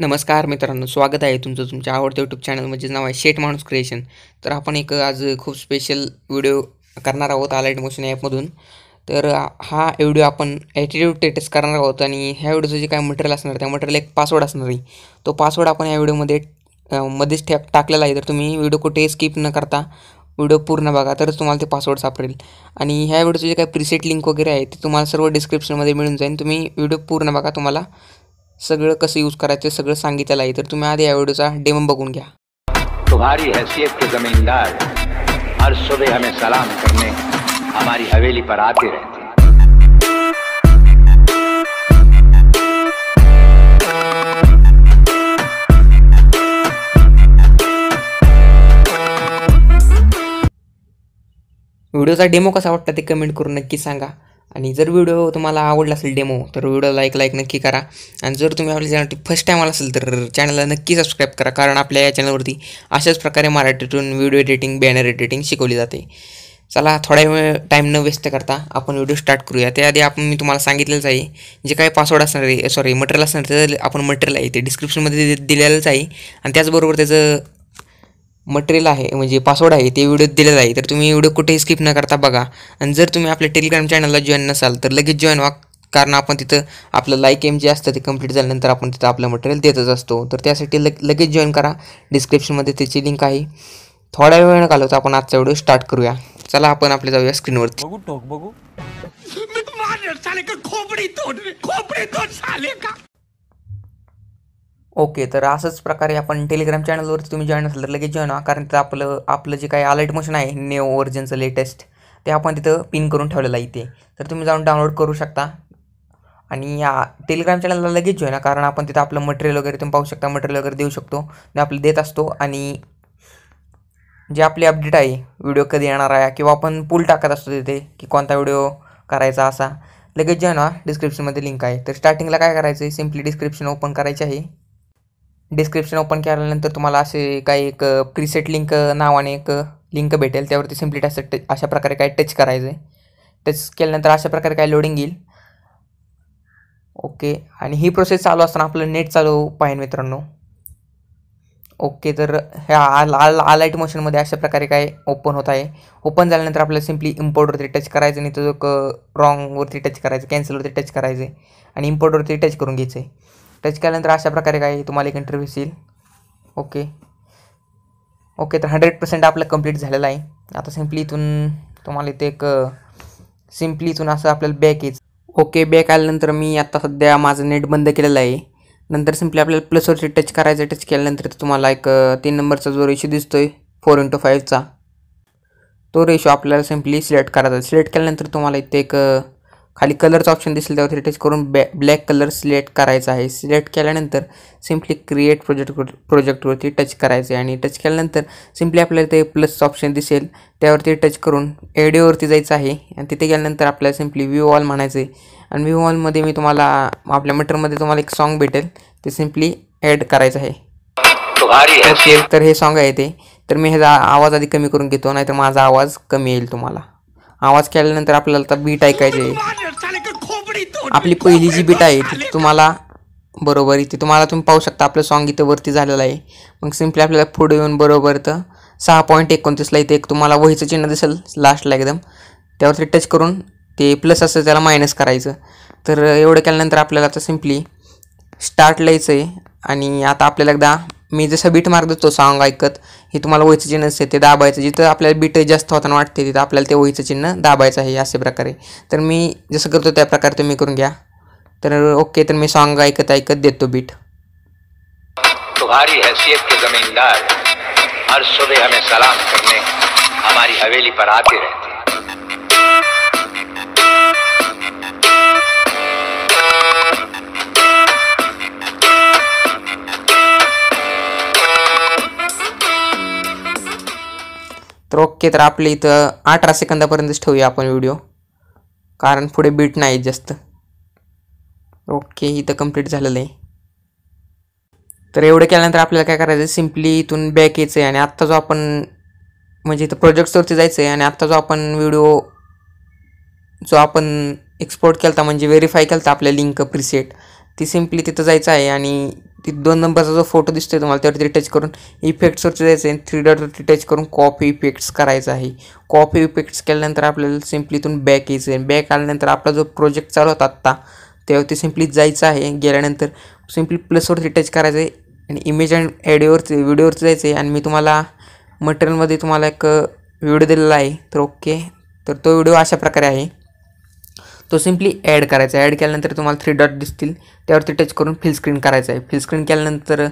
नमस्कार मित्रांनो स्वागत आहे तुमचं तुमच्या आवडतं युट्यूब चॅनल म्हणजे नाव आहे शेट माणूस क्रिएशन तर आपण एक आज खूप स्पेशल व्हिडिओ करणार आहोत आलाइट मोशन ॲपमधून तर हा व्हिडिओ आपण ॲटिट्यूड टेटस करणार आहोत आणि ह्या व्हिडिओचं जे काय मटेरियल असणार त्या मटेरियल एक पासवर्ड असणार आहे तो पासवर्ड आपण या व्हिडिओमध्ये मध्येच ठेप टाकलेला आहे तर तुम्ही व्हिडिओ कुठे स्किप न करता व्हिडिओ पूर्ण बघा तरच तुम्हाला ते पासवर्ड सापडेल आणि ह्या व्हिडिओचे जे काही प्रिसेट लिंक वगैरे आहे ते तुम्हाला सर्व डिस्क्रिप्शनमध्ये मिळून जाईल तुम्ही व्हिडिओ पूर्ण बघा तुम्हाला सगळं कसं यूज करायचं सगळं सांगितलेलं आहे तर तुम्ही आधी या व्हिडिओचा डेमो बघून घ्या तुम्हारी हैसियत के जमींदार हर सुबह हमें सलाम करने हमारी हवेली पर आते रहते व्हिडिओचा डेमो कसा वाटता ते कमेंट करून नक्की सांगा आणि जर व्हिडिओ तुम्हाला आवडला असेल डेमो तर व्हिडिओला एक लाईक नक्की करा आणि जर तुम्ही आपल्या चॅनलवरती फर्स्ट टाईम आला असेल तर चॅनलला नक्की सबस्क्राईब करा कारण आपल्या या चॅनलवरती अशाच प्रकारे मराठीतून व्हिडिओ एडिटिंग बॅनर एडिटिंग शिकवली जाते चला थोडा वेळ टाईम न वेस्ट करता आपण व्हिडिओ स्टार्ट करूया त्याआधी आपण मी तुम्हाला सांगितलेलंच आहे जे काही पासवर्ड असणार आहे सॉरी मटेरियल असणार त्याचं आपण मटेरियल आहे ते डिस्क्रिप्शनमध्ये दिलेलंच आहे आणि त्याचबरोबर त्याचं मटेरियल आहे म्हणजे पासवर्ड आहे ते व्हिडिओ दिलेला आहे तर तुम्ही व्हिडिओ कुठेही स्किप न करता बघा आणि जर तुम्ही आपल्या टेलिग्राम चॅनलला जॉईन नसाल तर लगेच जॉईन व्हा कारण आपण तिथं आपलं लाईक एम जे असतं ते कंप्लीट झाल्यानंतर आपण तिथं आपलं मटेरियल देतच असतो तर त्यासाठी लगेच जॉईन करा डिस्क्रिप्शनमध्ये त्याची लिंक आहे थोड्या वेळ घालव तर आपण आजचा व्हिडिओ स्टार्ट करूया चला आपण आपल्या जाऊया स्क्रीनवर बघू टोक बघू खोपडी खोपडी साले का ओके तर असंच प्रकारे आपण टेलिग्राम चॅनलवरती तुम्ही जॉईन असाल तर लगेच जॉईन व्हा कारण तिथं आपलं आपलं जे काही अलर्ट मोशन आहे न्यू ओरिजिनचं लेटेस्ट ते आपण तिथं पिन करून ठेवलेलं आहे इथे तर तुम्ही जाऊन डाउनलोड करू शकता आणि या टेलिग्राम चॅनलला लगेच जॉईन कारण आपण तिथं आपलं मटेरियल वगैरे तुम्ही पाहू शकता मटेरियल वगैरे देऊ शकतो ते आपलं देत असतो आणि जे आपली अपडेट आहे व्हिडिओ कधी येणार आहे किंवा आपण पूल टाकत असतो तिथे की कोणता व्हिडिओ करायचा असा लगेच जॉईन व्हा डिस्क्रिप्शनमध्ये लिंक आहे तर स्टार्टिंगला काय करायचं आहे सिम्पली डिस्क्रिप्शन ओपन करायची आहे डिस्क्रिप्शन ओपन केल्यानंतर तुम्हाला असे काही एक प्रीसेट लिंक नावाने एक लिंक भेटेल त्यावरती सिम्पली टच अशा प्रकारे काय टच करायचं आहे टच केल्यानंतर अशा प्रकारे काय लोडिंग येईल ओके आणि ही प्रोसेस चालू असताना आपलं नेट चालू पाहिजे मित्रांनो ओके तर ह्या आल आलाईट मोशनमध्ये अशा प्रकारे काय ओपन होत आहे ओपन झाल्यानंतर आपल्याला सिम्पली इम्पोर्टवरती टच करायचं नाही तर क रॉंगवरती टच करायचं कॅन्सलवरती टच करायचं आहे आणि इम्पोर्टवरती टच करून घ्यायचं आहे टच केल्यानंतर अशा प्रकारे काय तुम्हाला एक इंटरव्ह्यूस येईल ओके ओके तर हंड्रेड पर्सेंट आपलं कंप्लीट झालेलं आहे आता सिम्पली इथून तुम्हाला इथे एक सिम्पली इथून असं आपल्याला बॅक येईल ओके बॅक आल्यानंतर मी आत्ता सध्या माझं नेट बंद केलेलं आहे नंतर सिम्पली आपल्याला प्लसवरती टच करायचं टच केल्यानंतर तुम्हाला एक तीन नंबरचा जो रेशो दिसतो आहे फोर इंटू फाईव्हचा तो रेशो आपल्याला सिम्पली सिलेक्ट करायचा सिलेक्ट केल्यानंतर तुम्हाला इथे एक खाली कलरचं ऑप्शन दिसेल त्यावरती टच करून बॅ ब्लॅक कलर सिलेक्ट करायचा आहे सिलेक्ट केल्यानंतर सिम्पली क्रिएट प्रोजेक्ट प्रोजेक्टवरती टच करायचं आहे आणि टच केल्यानंतर सिम्पली आपल्याला ते प्लस ऑप्शन दिसेल त्यावरती टच करून एडिओवरती जायचं आहे आणि तिथे गेल्यानंतर आपल्याला सिम्पली व्ह्यू ऑल म्हणायचं आहे आणि व्ह्यू ऑलमध्ये मी तुम्हाला आपल्या मीटरमध्ये तुम्हाला एक सॉन्ग भेटेल ते सिम्पली ॲड करायचं आहे ओके तर हे सॉन्ग आहे ते तर मी ह्याचा आवाज आधी कमी करून घेतो नाहीतर माझा आवाज कमी येईल तुम्हाला आवाज केल्यानंतर आपल्याला आता बीट ऐकायचे आपली पहिली जी बीट आहे ती तुम्हाला बरोबर इथे तुम्हाला तुम्ही पाहू शकता आपलं सॉन्ग इथे वरती झालेलं आहे मग सिम्पली आपल्याला पुढे येऊन बरोबर तर सहा पॉईंट एकोणतीसला इथे एक तुम्हाला वहीचं चिन्ह दिसेल लास्टला एकदम त्यावरती टच करून ते प्लस असं त्याला मायनस करायचं तर एवढं केल्यानंतर आपल्याला आता सिम्पली स्टार्ट लिहायचं आहे आणि आता आपल्याला एकदा मी जसं बीट मार देतो सॉंग ऐकत हे तुम्हाला ओळीचं चिन्ह असते ते दाबायचं जिथं आपल्याला बीट जास्त होताना वाटते तिथं आपल्याला ते ओळीचं चिन्ह दाबायचं आहे असे प्रकारे तर मी जसं करतो त्या प्रकारे तुम्ही करून घ्या तर ओके तर मी सॉन्ग ऐकत ऐकत देतो बीट तुम्हारी के जमींदार हर हमें सलाम करने हमारी हवेली पर आते रहते तर ओके तर आपले इथं अठरा सेकंदापर्यंतच ठेवूया आपण व्हिडिओ कारण पुढे बीट नाही जास्त ओके इथं कंप्लीट झालेलं आहे तर एवढं केल्यानंतर आपल्याला काय करायचं सिम्पली इथून बॅक यायचं आहे आणि आत्ता जो आपण म्हणजे इथं प्रोजेक्ट्सवरती जायचं आहे आणि आत्ता जो आपण व्हिडिओ जो आपण एक्सपोर्ट केला म्हणजे व्हेरीफाय केला आपल्या लिंक प्रिसेट ती सिम्पली तिथं जायचं आहे आणि ती दोन नंबरचा जो फोटो दिसतोय तुम्हाला त्यावरती टच करून इफेक्ट्सवरती जायचं आहे आणि थ्री डॉटवरती टच करून कॉपी इफेक्ट्स करायचं आहे कॉपी इफेक्ट्स केल्यानंतर आपल्याला सिम्पली इथून बॅक यायचं आहे बॅक आल्यानंतर आपला जो प्रोजेक्ट चालू होता आत्ता त्यावरती सिम्पली जायचं आहे गेल्यानंतर सिम्पली प्लसवरती टच करायचं आहे आणि इमेज अँड ॲडिओवरती व्हिडिओवरती जायचं आहे आणि मी तुम्हाला मटेरियलमध्ये तुम्हाला एक व्हिडिओ दिलेला आहे तर ओके तर तो व्हिडिओ अशा प्रकारे आहे तो सिम्पली ॲड करायचा आहे ॲड केल्यानंतर तुम्हाला थ्री डॉट दिसतील त्यावरती टच करून फिल स्क्रीन करायचं आहे फिल स्क्रीन केल्यानंतर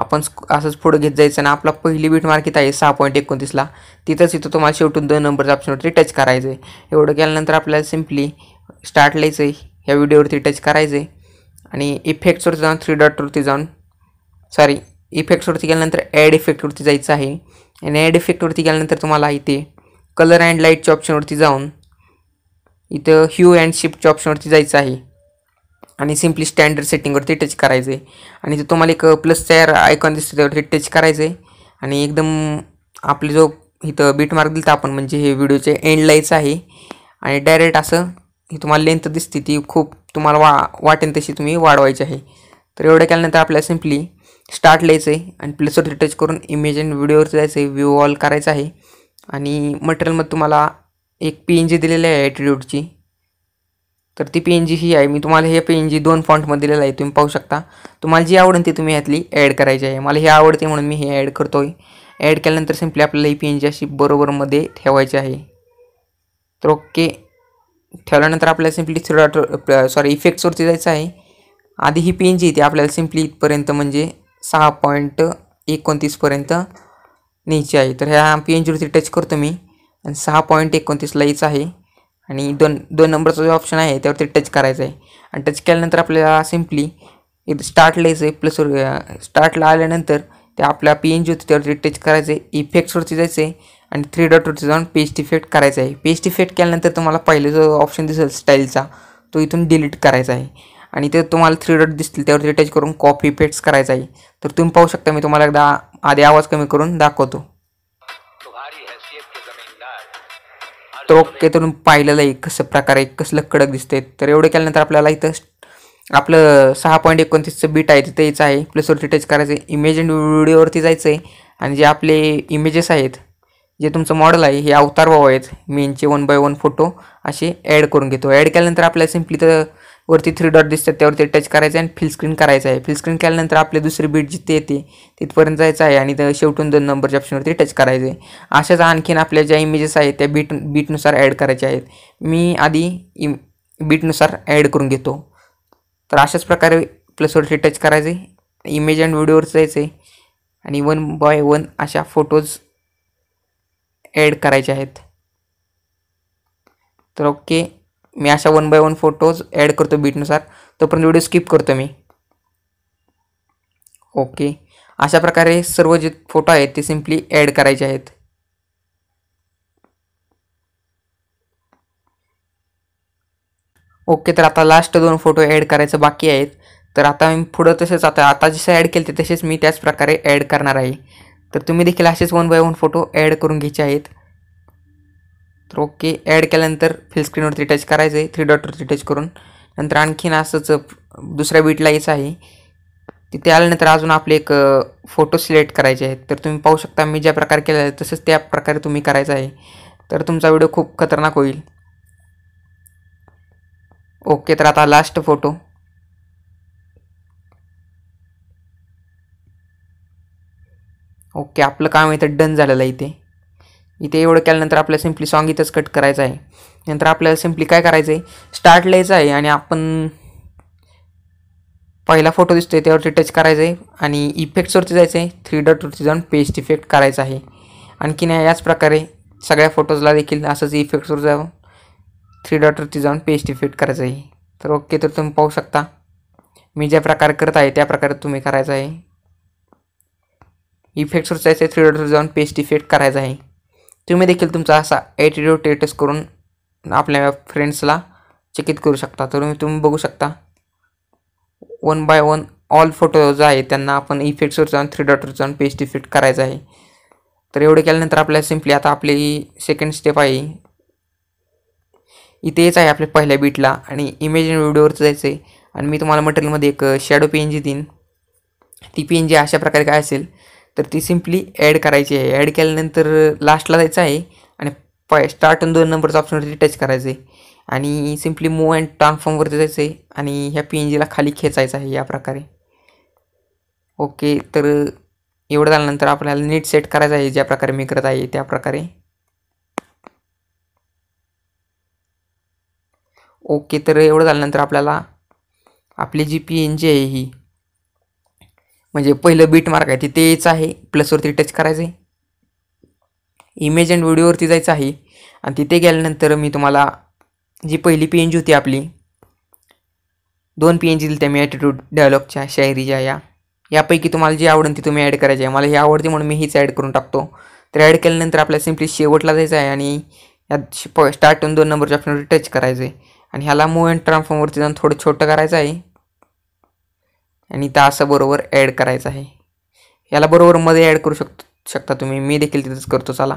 आपण असंच पुढं घेत जायचं आणि आपला पहिली बीट मार्केट आहे सहा पॉईंट एकोणतीसला तिथंच इथं तुम्हाला शेवटून दोन नंबरच्या ऑप्शनवरती टच करायचं आहे एवढं केल्यानंतर आपल्याला सिम्पली स्टार्ट लिहायचं आहे ह्या व्हिडिओवरती टच करायचं आहे आणि इफेक्ट्सवरती जाऊन थ्री डॉटवरती जाऊन सॉरी इफेक्ट्सवरती गेल्यानंतर ॲड इफेक्टवरती जायचं आहे आणि ॲड इफेक्टवरती गेल्यानंतर तुम्हाला इथे कलर अँड लाईटच्या ऑप्शनवरती जाऊन इथं ह्यू अँड शिफ्टच्या ऑप्शनवरती जायचं आहे आणि सिम्पली स्टँडर्ड सेटिंगवरती टच करायचं आहे आणि इथं तुम्हाला एक प्लस चार आयकॉन दिसते त्यावरती टच करायचं आहे आणि एकदम आपले जो इथं बीट मार्क दिला आपण म्हणजे हे व्हिडिओचे एंड यायचं आहे आणि डायरेक्ट असं ही तुम्हाला लेंथ दिसते ती खूप तुम्हाला वा वाटेल तशी तुम्ही वाढवायची आहे तर एवढं केल्यानंतर आपल्याला सिम्पली स्टार्ट लिहायचं आहे आणि प्लसवरती टच करून इमेज अँड व्हिडिओवरती जायचं आहे व्ह्यू ऑल करायचं आहे आणि मटेरियलमध्ये तुम्हाला एक पी एन जी दिलेली आहे ॲटिट्यूडची तर ती पी एन जी ही आहे मी तुम्हाला हे पी एन जी दोन फॉन्टमध्ये दिलेलं आहे तुम्ही पाहू शकता तुम्हाला जी आवडेल ती तुम्ही ह्यातली ॲड करायची आहे मला हे आवडते म्हणून मी हे ॲड करतो आहे ॲड केल्यानंतर सिम्पली आपल्याला ही पी एन जी अशी बरोबरमध्ये ठेवायची आहे तर ओके ठेवल्यानंतर आपल्याला सिम्पली थोडा सॉरी इफेक्ट्सवरती जायचं आहे आधी ही पी एन जी ती आपल्याला सिम्पली इथपर्यंत म्हणजे सहा पॉईंट एकोणतीसपर्यंत न्यायची आहे तर ह्या पी एन जीवरती टच करतो मी आणि सहा पॉईंट एकोणतीसला हीच आहे आणि दोन दोन नंबरचा जो ऑप्शन आहे त्यावरती टच करायचं आहे आणि टच केल्यानंतर आपल्याला सिम्पली स्टार्टला यायचं आहे प्लस स्टार्टला आल्यानंतर ते आपल्या पी एन जी होती त्यावरती टच करायचं आहे इफेक्ट्सवरती जायचं आहे आणि थ्री डॉटवरती जाऊन पेस्ट इफेक्ट करायचं आहे पेस्ट इफेक्ट केल्यानंतर तुम्हाला पहिले जो ऑप्शन दिसेल स्टाईलचा तो इथून डिलीट करायचा आहे आणि ते तुम्हाला थ्री डॉट दिसतील त्यावरती टच करून कॉपी इफेक्ट्स करायचा आहे तर तुम्ही पाहू शकता मी तुम्हाला एकदा आधी आवाज कमी करून दाखवतो ओके तर पाहिलेलं आहे कसं प्रकार आहे कसलं कडक दिसतंय तर एवढं केल्यानंतर आपल्याला इथं आपलं सहा पॉईंट एकोणतीसचं बीट आहे तिथेच आहे प्लसवरती टच करायचं आहे इमेज अँड व्हिडिओवरती जायचं आहे आणि जे आपले इमेजेस आहेत जे तुमचं मॉडेल आहे हे अवतार व्हावं आहेत मेनचे वन बाय वन फोटो असे ॲड करून घेतो ॲड केल्यानंतर आपल्याला सिम्पली तर वरती थ्री डॉट दिसतात त्यावरती टच करायचं आहे आणि फिल स्क्रीन करायचं आहे फिल स्क्रीन केल्यानंतर आपले दुसरी बीट जिथे येते तिथपर्यंत जायचं आहे आणि शेवटून दोन नंबरच्या ऑप्शनवरती टच करायचं आहे अशाच आणखीन आपल्या ज्या इमेजेस आहेत त्या बीट बीटनुसार ॲड करायच्या आहेत मी आधी इम बीटनुसार ॲड करून घेतो तर अशाच प्रकारे प्लसवरती टच करायचं आहे इमेज अँड व्हिडिओवर जायचं आहे आणि वन बाय वन अशा फोटोज ॲड करायचे आहेत तर ओके मी अशा one by one photos add करतो बीटनुसार तोपर्यंत व्हिडिओ स्किप करतो मी ओके अशा प्रकारे सर्व जे फोटो आहेत ते सिम्पली ॲड करायचे आहेत ओके तर आता लास्ट दोन फोटो ॲड करायचं बाकी आहेत तर आता मी पुढं तसेच आता आता जसे ॲड केले ते तसेच मी त्याच प्रकारे ॲड करणार आहे तर तुम्ही देखील असेच one by one photo add करून घ्यायचे आहेत तर ओके ॲड केल्यानंतर फिलस्क्रीनवरती टच करायचं आहे थ्री डॉटवरती टच करून नंतर आणखीन असंच दुसऱ्या बीटला यायचं आहे तिथे आल्यानंतर अजून आपले एक फोटो सिलेक्ट करायचे आहेत तर तुम्ही पाहू शकता मी ज्या प्रकारे केला आहे तसंच त्या प्रकारे तुम्ही करायचं आहे तर तुमचा व्हिडिओ खूप खतरनाक होईल ओके तर आता लास्ट फोटो ओके आपलं काम इथं डन झालेलं आहे इथे इथे एवढं केल्यानंतर आपल्याला सिम्पली सॉन्ग इथंच कट करायचं आहे नंतर आपल्याला सिम्पली काय करायचं आहे स्टार्ट लिहायचं आहे आणि आपण पहिला फोटो दिसतो आहे त्यावरती टच करायचं आहे आणि इफेक्ट्सवरती जायचं आहे थ्री डॉटवरती जाऊन पेस्ट इफेक्ट करायचा आहे आणखीन याच प्रकारे सगळ्या फोटोजला देखील असंच इफेक्ट्सवर जाऊन थ्री डॉटवरती जाऊन पेस्ट इफेक्ट करायचं आहे तर ओके तर तुम्ही पाहू शकता मी ज्या प्रकारे करत आहे त्या प्रकारे तुम्ही करायचं आहे इफेक्ट्सवर जायचं आहे थ्री डॉटवर जाऊन पेस्ट इफेक्ट करायचा आहे तुम्ही देखील तुमचा असा ॲटिट्यूड टेटस करून आपल्या फ्रेंड्सला चकित करू शकता तर तुम्ही तुम्ही बघू शकता one by one all photo जो आहे त्यांना आपण इफेक्ट्सवर जाऊन थ्री डॉटवर जाऊन पेस्ट इफेक्ट करायचं आहे तर एवढे केल्यानंतर आपल्याला सिम्पली आता आपली सेकंड स्टेप आहे इथेच आहे आपल्या पहिल्या बीटला आणि इमेज आणि व्हिडिओवरचं जायचं आहे आणि मी तुम्हाला मटेरियलमध्ये एक शॅडो पी एन जी देईन ती पी एन जी अशा प्रकारे काय असेल तर ती सिम्पली ॲड करायची आहे ॲड केल्यानंतर लास्टला जायचं आहे आणि पाय स्टार्ट दोन नंबरचा ऑप्शनवरती टच करायचं आहे आणि सिम्पली मूव अँड ट्रान्सफॉर्मवरती जायचं आहे आणि ह्या पी एन जीला खाली खेचायचं आहे या प्रकारे ओके तर एवढं झाल्यानंतर आपल्याला नीट सेट करायचं आहे ज्या प्रकारे मी करत आहे त्या प्रकारे ओके तर एवढं झाल्यानंतर आपल्याला आपली जी पी एन जी आहे ही म्हणजे पहिलं बीट मार्क आहे तिथेच आहे प्लसवरती टच करायचं आहे इमेज अँड व्हिडिओवरती जायचं आहे आणि तिथे गेल्यानंतर मी तुम्हाला जी पहिली पी एन जी होती आपली दोन पी एन जी दिली त्या मी ॲटिट्यूड डायलॉगच्या शायरीच्या या यापैकी तुम्हाला जी आवडन ती तुम्ही ॲड करायची आहे मला ही आवडते म्हणून मी हीच ॲड करून टाकतो तर ॲड केल्यानंतर आपल्याला सिम्पली शेवटला जायचं आहे आणि या स्टार्टून दोन नंबरच्या ऑप्शनवरती टच करायचं आहे आणि ह्याला मूव अँड ट्रान्सफॉर्मवरती जाऊन थोडं छोटं करायचं आहे आणि बरोबर ॲड करायचं आहे याला बरोबर मध्ये ॲड करू शक शकता तुम्ही मी देखील तिथंच करतो चला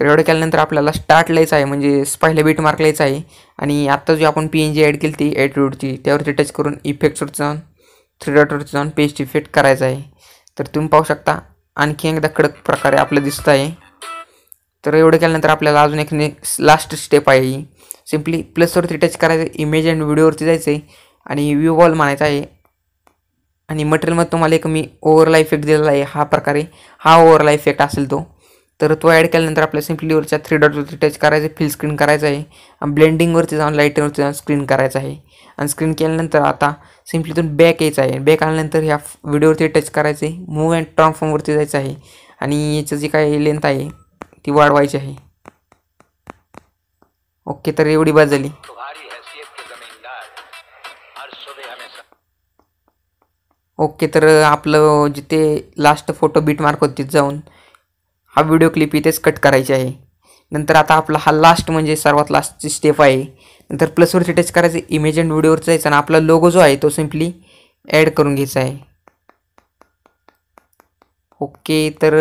तर एवढं केल्यानंतर आपल्याला स्टार्ट लिहायचं आहे म्हणजे पहिलं बीट मार्क लिहायचं आहे आणि आत्ता जी आपण पी एन जी ॲड केली ती ॲटिट्यूडची त्यावरती टच करून इफेक्टवर जाऊन थ्री डॉटवरती जाऊन पेस्ट इफेक्ट करायचं आहे तर तुम्ही पाहू शकता आणखी एकदा कडक प्रकारे आपलं दिसत आहे तर एवढं केल्यानंतर आपल्याला अजून एक लास्ट स्टेप आहे सिम्पली प्लसवरती टच करायचं इमेज अँड व्हिडिओवरती जायचं आहे आणि व्ह्यू वॉल मानायचा आहे आणि मटेरियलमध्ये तुम्हाला एक मी ओव्हरला इफेक्ट दिलेला आहे हा प्रकारे हा ओव्हरला इफेक्ट असेल तो तर तो ॲड केल्यानंतर आपल्या सिम्पलीवरच्या थ्री डॉटवरती टच करायचं फिल स्क्रीन करायचं आहे आणि ब्लेंडिंगवरती जाऊन लाईटवरती जाऊन स्क्रीन करायचं आहे आणि स्क्रीन केल्यानंतर आता सिम्पलीतून बॅक यायचं आहे बॅक आल्यानंतर ह्या व्हिडिओवरती टच करायचं आहे मूव अँड ट्रान्सफॉर्मवरती जायचं आहे आणि याचं जी काय लेंथ आहे ती वाढवायची आहे ओके तर एवढी बाजली ओके तर आपलं जिथे लास्ट फोटो बीट मार्क होती जाऊन हा व्हिडिओ क्लिप इथेच कट करायची आहे नंतर आता आपला हा लास्ट म्हणजे सर्वात लास्टची स्टेप आहे नंतर प्लसवरती टच करायचं इमेज अँड व्हिडिओवर जायचं आणि आपला लोगो जो आहे तो सिम्पली ॲड करून घ्यायचा आहे ओके तर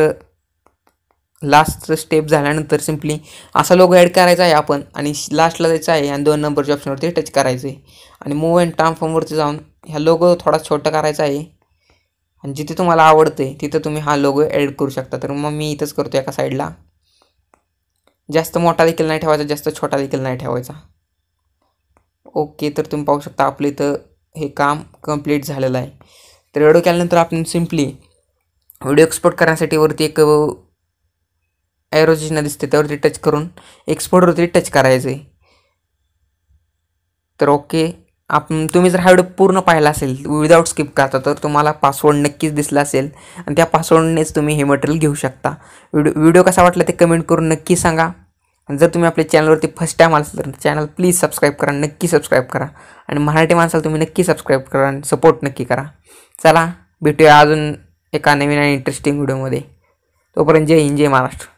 लास्ट स्टेप झाल्यानंतर सिम्पली असा लोगो ॲड करायचा आहे आपण आणि लास्टला जायचं आहे आणि दोन नंबरच्या ऑप्शनवरती टच करायचं आहे आणि मूव अँड ट्रान्सफॉर्मवरती जाऊन हा लोगो थोडा छोटा करायचा आहे आणि जिथे तुम्हाला आवडते तिथं तुम्ही हा लोगो ॲड करू शकता तर मग मी इथंच करतो एका साईडला जास्त मोठा देखील नाही ठेवायचा जास्त छोटा देखील नाही ठेवायचा ओके तर तुम्ही पाहू शकता आपलं इथं हे काम कम्प्लीट झालेलं आहे तर व्हिडिओ केल्यानंतर आपण सिम्पली व्हिडिओ एक्सपोर्ट करण्यासाठी वरती एक ॲरोजिना दिसते त्यावरती टच करून एक्सपोर्टवरती टच करायचं आहे तर ओके आप तुम्ही जर हा व्हिडिओ पूर्ण पाहिला असेल विदाऊट स्किप करता तर तुम्हाला पासवर्ड नक्कीच दिसला असेल आणि त्या पासवर्डनेच तुम्ही हे मटेरियल घेऊ शकता व्हिडिओ व्हिडिओ कसा वाटला ते कमेंट करून नक्की सांगा आणि जर तुम्ही आपल्या चॅनलवरती फर्स्ट टाईम असेल तर चॅनल प्लीज सबस्क्राईब करा नक्की सबस्क्राईब करा आणि मराठी माणसाला तुम्ही नक्की सबस्क्राईब करा आणि सपोर्ट नक्की करा चला भेटूया अजून एका नवीन आणि इंटरेस्टिंग व्हिडिओमध्ये तोपर्यंत जय हिंद जय महाराष्ट्र